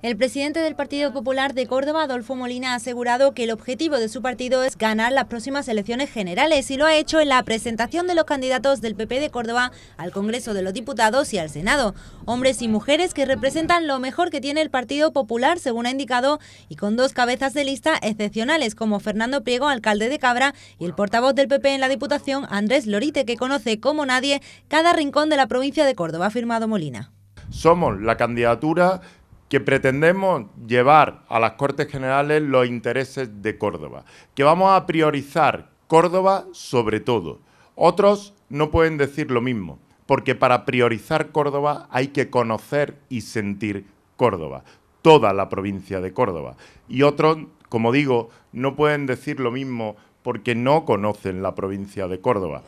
El presidente del Partido Popular de Córdoba, Adolfo Molina, ha asegurado que el objetivo de su partido es ganar las próximas elecciones generales y lo ha hecho en la presentación de los candidatos del PP de Córdoba al Congreso de los Diputados y al Senado. Hombres y mujeres que representan lo mejor que tiene el Partido Popular, según ha indicado, y con dos cabezas de lista excepcionales como Fernando Priego, alcalde de Cabra, y el portavoz del PP en la Diputación, Andrés Lorite, que conoce como nadie cada rincón de la provincia de Córdoba, ha firmado Molina. Somos la candidatura que pretendemos llevar a las Cortes Generales los intereses de Córdoba, que vamos a priorizar Córdoba sobre todo. Otros no pueden decir lo mismo, porque para priorizar Córdoba hay que conocer y sentir Córdoba, toda la provincia de Córdoba. Y otros, como digo, no pueden decir lo mismo porque no conocen la provincia de Córdoba.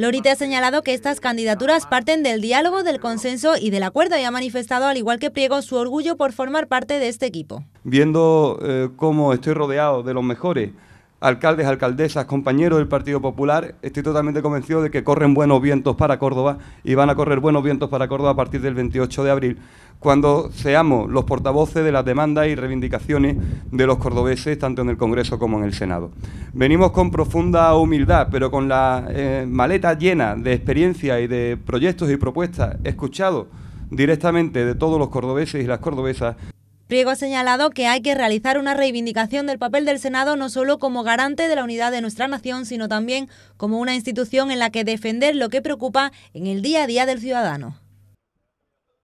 Lorita ha señalado que estas candidaturas parten del diálogo, del consenso y del acuerdo y ha manifestado, al igual que Priego, su orgullo por formar parte de este equipo. Viendo eh, cómo estoy rodeado de los mejores, alcaldes, alcaldesas, compañeros del Partido Popular, estoy totalmente convencido de que corren buenos vientos para Córdoba y van a correr buenos vientos para Córdoba a partir del 28 de abril, cuando seamos los portavoces de las demandas y reivindicaciones de los cordobeses, tanto en el Congreso como en el Senado. Venimos con profunda humildad, pero con la eh, maleta llena de experiencias y de proyectos y propuestas escuchados directamente de todos los cordobeses y las cordobesas. Priego ha señalado que hay que realizar una reivindicación del papel del Senado no solo como garante de la unidad de nuestra nación, sino también como una institución en la que defender lo que preocupa en el día a día del ciudadano.